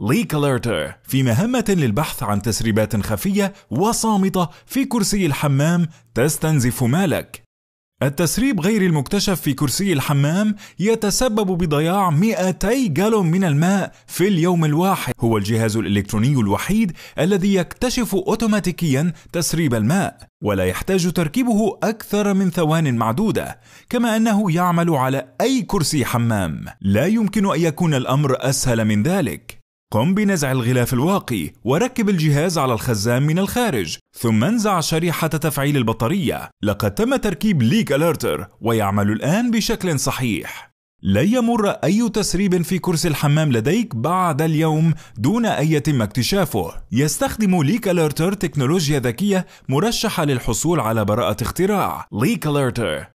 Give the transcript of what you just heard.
ليك أليرتر في مهمة للبحث عن تسريبات خفية وصامتة في كرسي الحمام تستنزف مالك. التسريب غير المكتشف في كرسي الحمام يتسبب بضياع 200 جالون من الماء في اليوم الواحد هو الجهاز الإلكتروني الوحيد الذي يكتشف أوتوماتيكيا تسريب الماء ولا يحتاج تركيبه أكثر من ثوان معدودة كما أنه يعمل على أي كرسي حمام لا يمكن أن يكون الأمر أسهل من ذلك قم بنزع الغلاف الواقي وركب الجهاز على الخزان من الخارج ثم انزع شريحة تفعيل البطارية لقد تم تركيب ليك أليرتر ويعمل الآن بشكل صحيح لا يمر أي تسريب في كرسي الحمام لديك بعد اليوم دون أن يتم اكتشافه. يستخدم ليك أليرتر تكنولوجيا ذكية مرشحة للحصول على براءة اختراع ليك أليرتر